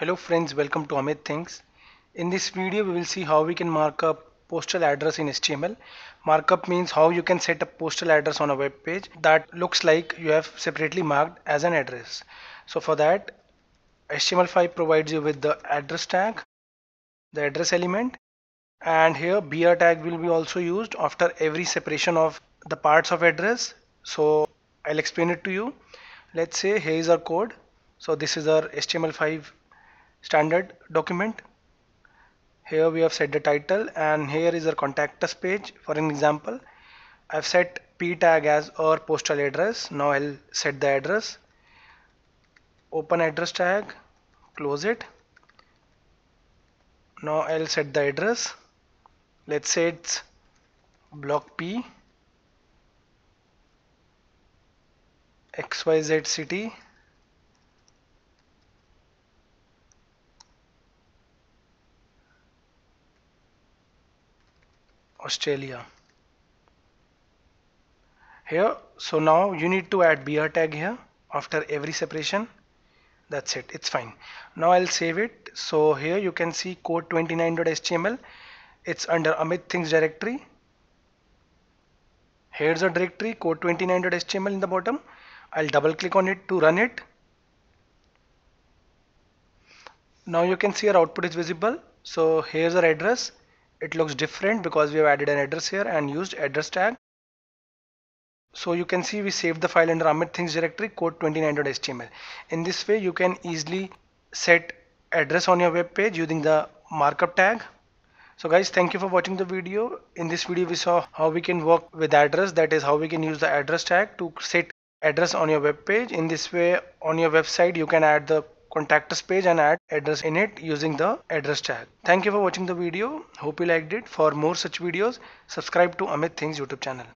Hello friends, welcome to Amit Things. In this video we will see how we can mark up postal address in HTML. Markup means how you can set a postal address on a web page that looks like you have separately marked as an address. So for that HTML5 provides you with the address tag, the address element and here br tag will be also used after every separation of the parts of address. So I'll explain it to you. Let's say here is our code. So this is our HTML5 standard document. Here we have set the title and here is our contact us page. For an example, I've set P tag as our postal address. Now I'll set the address. Open address tag, close it. Now I'll set the address. Let's say it's block P XYZ city Australia here so now you need to add br tag here after every separation that's it it's fine now I'll save it so here you can see code29.html it's under Amit things directory here's a directory code29.html in the bottom I'll double click on it to run it now you can see our output is visible so here's our address it looks different because we have added an address here and used address tag so you can see we saved the file under Amit Things directory code29.html. In this way you can easily set address on your web page using the markup tag. So guys thank you for watching the video. In this video we saw how we can work with address that is how we can use the address tag to set address on your web page. In this way on your website you can add the contact us page and add address in it using the address tag. Thank you for watching the video. Hope you liked it. For more such videos, subscribe to Amit Things YouTube channel.